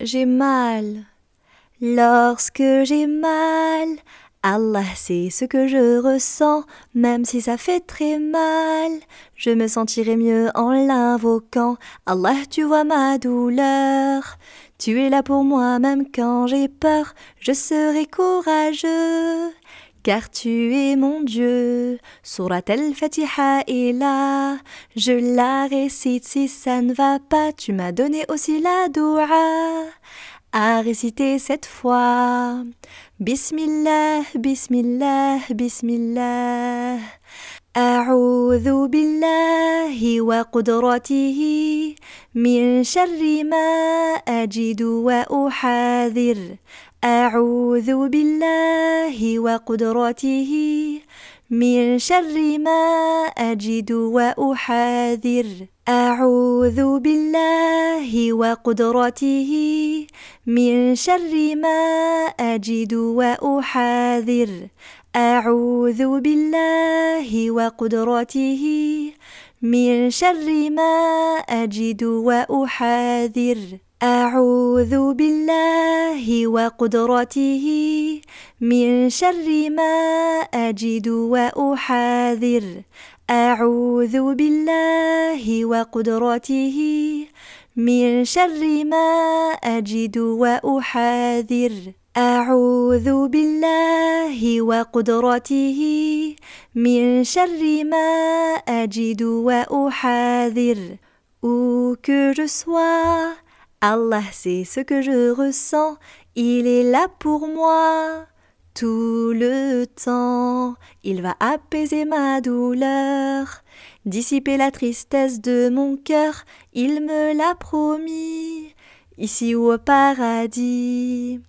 j'ai mal. Lorsque j'ai mal, Allah c'est ce que je ressens, même si ça fait très mal. Je me sentirai mieux en l'invoquant. Allah, tu vois ma douleur. Tu es là pour moi même quand j'ai peur. Je serai courageux car tu es mon Dieu. Surat al-Fatiha est là, je la récite si ça ne va pas, tu m'as donné aussi la doua à réciter cette fois. Bismillah, bismillah, bismillah. billahi wa qudratihi. من شر ما أجد وأحاذر أعوذ بالله وقدرته من شر ما أجد وأحاذر أعوذ بالله وقدرته من شر ما أجد وأحاذر أعوذ بالله وقدرته من شر ما أجد وأحاذر أعوذ بالله وقدرته من شر ما أجد وأحاذر أعوذ بالله وقدرته من شر ما أجد وأحاذر Où que je sois, Allah sait ce que je ressens, il est là pour moi tout le temps, il va apaiser ma douleur, dissiper la tristesse de mon cœur, il me l'a promis, ici ou au paradis.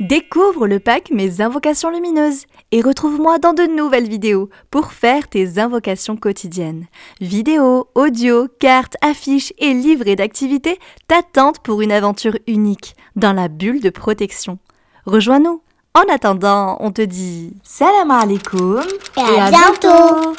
Découvre le pack Mes Invocations Lumineuses et retrouve-moi dans de nouvelles vidéos pour faire tes invocations quotidiennes. Vidéos, audio, cartes, affiches et livrets d'activités t'attendent pour une aventure unique dans la bulle de protection. Rejoins-nous. En attendant, on te dit Salam alaikum et, à, bientôt.